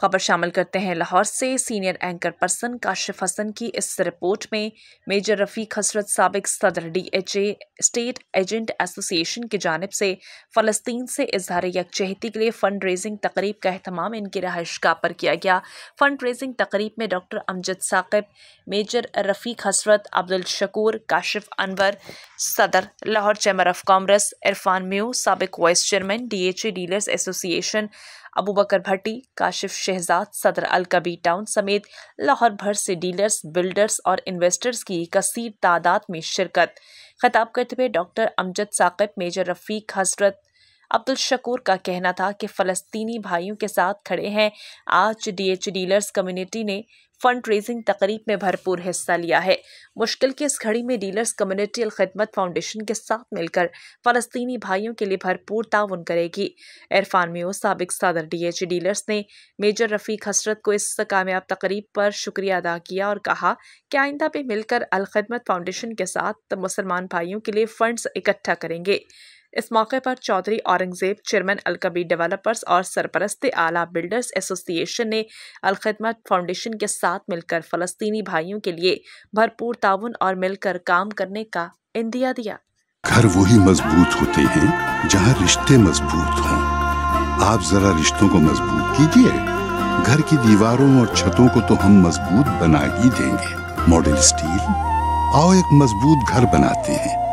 खबर शामिल करते हैं लाहौर से senior anchor person Kashif Hasan की इस रिपोर्ट में मेजर रफ़ीक हसरत सबक सदर D H A state agent association की जानब से फ़लस्तीन से इजहार यकजहती के लिए फ़ंड रेजिंग तकरीब का अहतमाम इनकी रहायशगाह पर किया गया फ़ंड रेजिंग तकरीब में डॉक्टर अमजद साकिब मेजर रफ़ीक हसरत अब्दुल शकूर काशिफ अनवर सदर Lahore chamber of commerce Irfan Meo सबक vice chairman D H A dealers association Abu Bakar Bhatti Kashif Shahzad सदर अलकबी टाउन समेत लाहौर भर से डीलर्स बिल्डर्स और इन्वेस्टर्स की कसीर तादाद में शिरकत खिताब करते हुए डॉक्टर अमजद साकिब मेजर रफ़ीक हजरत अब्दुल शकूर का कहना था कि फ़लस्तीनी भाइयों के साथ खड़े हैं आज डीएच डीलर्स कम्युनिटी ने फंड रेजिंग तकरीब में भरपूर हिस्सा लिया है मुश्किल की इस घड़ी में डीलर्स कम्युनिटी अलखदमत फाउंडेशन के साथ मिलकर फ़लस्तीनी भाइयों के लिए भरपूर ताउन करेगी इरफान मियो सबक सदर एच डीलर्स ने मेजर रफ़ीक हसरत को इस कामयाब तकरीब पर शुक्रिया अदा किया और कहा कि आइंदा पे मिलकर अलखदमत फाउंडेशन के साथ मुसलमान भाइयों के लिए फ़ंडस इकट्ठा करेंगे इस मौके पर चौधरी औरंगजेब चेयरमैन अलकबी डेवलपर्स और सरपरस्त आला बिल्डर्स एसोसिएशन ने अलखदमत फाउंडेशन के साथ मिलकर फलस्तीनी भाइयों के लिए भरपूर ताउन और मिलकर काम करने का इंदिया दिया घर वही मजबूत होते हैं जहाँ रिश्ते मजबूत हों आप जरा रिश्तों को मजबूत कीजिए घर की दीवारों और छतों को तो हम मजबूत बना ही देंगे मॉडल स्टील आओ एक मजबूत घर बनाते हैं